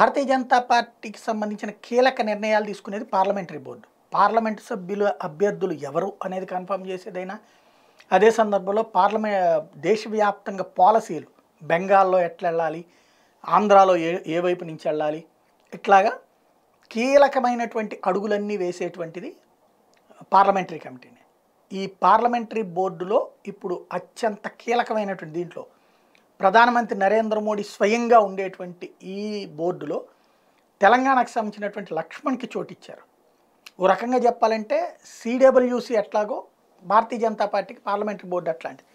భారతీయ జనతా పార్టీకి సంబంధించిన కీలక నిర్ణయాలు తీసుకునేది పార్లమెంటరీ బోర్డు పార్లమెంటు సభ్యులు అభ్యర్థులు ఎవరు అనేది కన్ఫర్మ్ చేసేదైనా అదే సందర్భంలో పార్లమె దేశవ్యాప్తంగా పాలసీలు బెంగాల్లో ఎట్లా వెళ్ళాలి ఆంధ్రాలో ఏ ఏ వైపు నుంచి వెళ్ళాలి ఇట్లాగా కీలకమైనటువంటి అడుగులన్నీ వేసేటువంటిది పార్లమెంటరీ కమిటీనే ఈ పార్లమెంటరీ బోర్డులో ఇప్పుడు అత్యంత కీలకమైనటువంటి దీంట్లో ప్రధానమంత్రి నరేంద్ర మోడీ స్వయంగా ఉండేటువంటి ఈ బోర్డులో తెలంగాణకు సంబంధించినటువంటి లక్ష్మణ్కి చోటిచ్చారు ఓ రకంగా చెప్పాలంటే సిడబ్ల్యూసి ఎట్లాగో భారతీయ జనతా పార్టీకి పార్లమెంటరీ బోర్డు అట్లాంటిది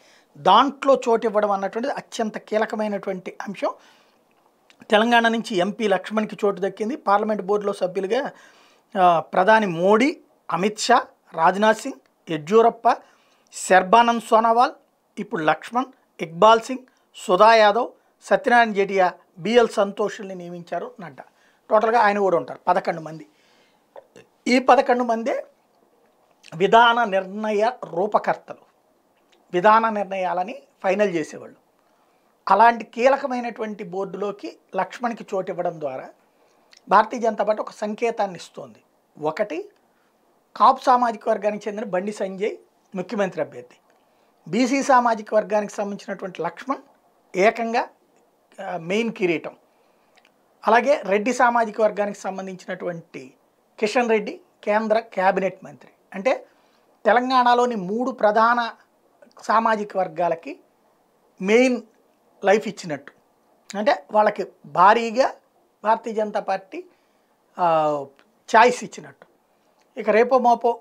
దాంట్లో చోటు ఇవ్వడం అన్నటువంటిది అత్యంత కీలకమైనటువంటి అంశం తెలంగాణ నుంచి ఎంపీ లక్ష్మణ్కి చోటు దక్కింది పార్లమెంట్ బోర్డులో సభ్యులుగా ప్రధాని మోడీ అమిత్ షా రాజ్నాథ్ సింగ్ యడ్యూరప్ప శర్బానంద్ సోనోవాల్ ఇప్పుడు లక్ష్మణ్ ఇక్బాల్ సింగ్ సుధా యాదవ్ సత్యనారాయణ జెడియా బిఎల్ సంతోషుల్ని నియమించారు నడ్డా టోటల్గా ఆయన కూడా ఉంటారు పదకొండు మంది ఈ పదకొండు మందే విధాన నిర్ణయ రూపకర్తలు విధాన నిర్ణయాలని ఫైనల్ చేసేవాళ్ళు అలాంటి కీలకమైనటువంటి బోర్డులోకి లక్ష్మణ్కి చోటు ఇవ్వడం ద్వారా భారతీయ జనతా పార్టీ ఒక సంకేతాన్ని ఇస్తోంది ఒకటి కాపు సామాజిక వర్గానికి చెందిన బండి సంజయ్ ముఖ్యమంత్రి అభ్యర్థి బీసీ సామాజిక వర్గానికి సంబంధించినటువంటి లక్ష్మణ్ ఏకంగా మెయిన్ కిరీటం అలాగే రెడ్డి సామాజిక వర్గానికి సంబంధించినటువంటి కిషన్ రెడ్డి కేంద్ర క్యాబినెట్ మంత్రి అంటే తెలంగాణలోని మూడు ప్రధాన సామాజిక వర్గాలకి మెయిన్ లైఫ్ ఇచ్చినట్టు అంటే వాళ్ళకి భారీగా భారతీయ జనతా పార్టీ ఛాయిస్ ఇచ్చినట్టు ఇక రేపో మోపో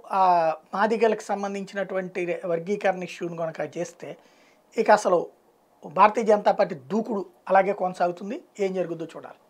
మాదిగలకు సంబంధించినటువంటి వర్గీకరణ ఇష్యూను కనుక చేస్తే ఇక అసలు భారతీయ జనతా పార్టీ దూకుడు అలాగే కొనసాగుతుంది ఏం జరుగుద్దో చూడాలి